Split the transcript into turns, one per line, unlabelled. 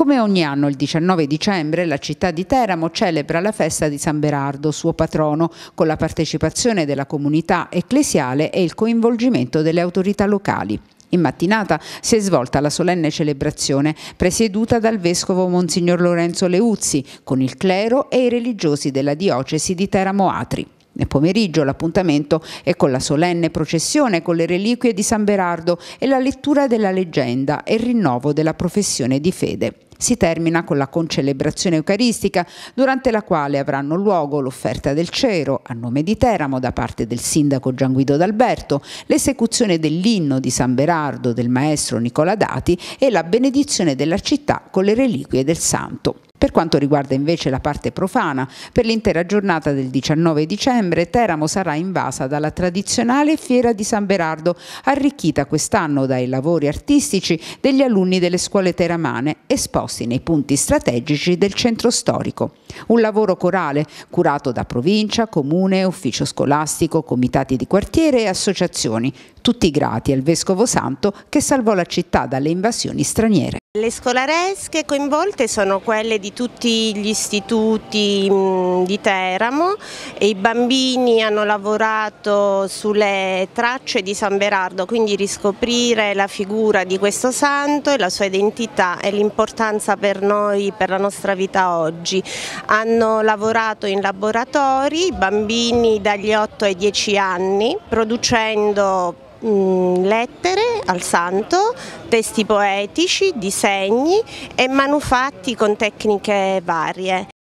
Come ogni anno il 19 dicembre la città di Teramo celebra la festa di San Berardo, suo patrono, con la partecipazione della comunità ecclesiale e il coinvolgimento delle autorità locali. In mattinata si è svolta la solenne celebrazione presieduta dal vescovo Monsignor Lorenzo Leuzzi con il clero e i religiosi della diocesi di Teramo Atri. Nel pomeriggio l'appuntamento è con la solenne processione con le reliquie di San Berardo e la lettura della leggenda e il rinnovo della professione di fede si termina con la concelebrazione eucaristica, durante la quale avranno luogo l'offerta del cero a nome di Teramo da parte del sindaco Gian Guido D'Alberto, l'esecuzione dell'inno di San Berardo del maestro Nicola Dati e la benedizione della città con le reliquie del santo. Per quanto riguarda invece la parte profana, per l'intera giornata del 19 dicembre Teramo sarà invasa dalla tradizionale Fiera di San Berardo, arricchita quest'anno dai lavori artistici degli alunni delle scuole teramane esposti posti nei punti strategici del centro storico. Un lavoro corale curato da provincia, comune, ufficio scolastico, comitati di quartiere e associazioni, tutti grati al Vescovo Santo che salvò la città dalle invasioni straniere.
Le scolaresche coinvolte sono quelle di tutti gli istituti mm, di Teramo e i bambini hanno lavorato sulle tracce di San Berardo, quindi riscoprire la figura di questo santo e la sua identità e l'importanza per noi, per la nostra vita oggi. Hanno lavorato in laboratori, i bambini dagli 8 ai 10 anni, producendo mm, lettere al santo, testi poetici, disegni e manufatti con tecniche varie.